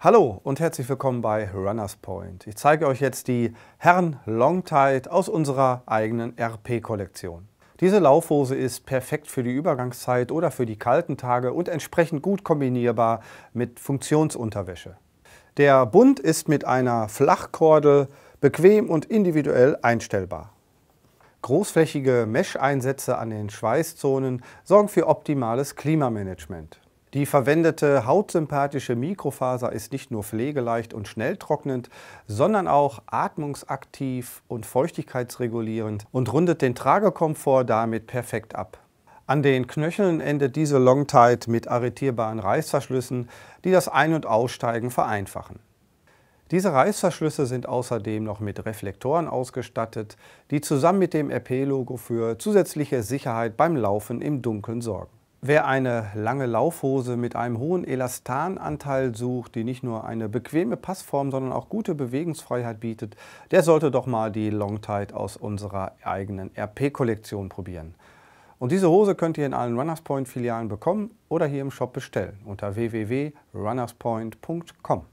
Hallo und herzlich willkommen bei Runners Point. Ich zeige euch jetzt die Herren Longtide aus unserer eigenen RP-Kollektion. Diese Laufhose ist perfekt für die Übergangszeit oder für die kalten Tage und entsprechend gut kombinierbar mit Funktionsunterwäsche. Der Bund ist mit einer Flachkordel bequem und individuell einstellbar. Großflächige Mesh-Einsätze an den Schweißzonen sorgen für optimales Klimamanagement. Die verwendete hautsympathische Mikrofaser ist nicht nur pflegeleicht und schnell trocknend, sondern auch atmungsaktiv und feuchtigkeitsregulierend und rundet den Tragekomfort damit perfekt ab. An den Knöcheln endet diese Longtide mit arretierbaren Reißverschlüssen, die das Ein- und Aussteigen vereinfachen. Diese Reißverschlüsse sind außerdem noch mit Reflektoren ausgestattet, die zusammen mit dem RP-Logo für zusätzliche Sicherheit beim Laufen im Dunkeln sorgen. Wer eine lange Laufhose mit einem hohen Elastananteil sucht, die nicht nur eine bequeme Passform, sondern auch gute Bewegungsfreiheit bietet, der sollte doch mal die Longtide aus unserer eigenen RP-Kollektion probieren. Und diese Hose könnt ihr in allen Runners Point Filialen bekommen oder hier im Shop bestellen unter www.runnerspoint.com.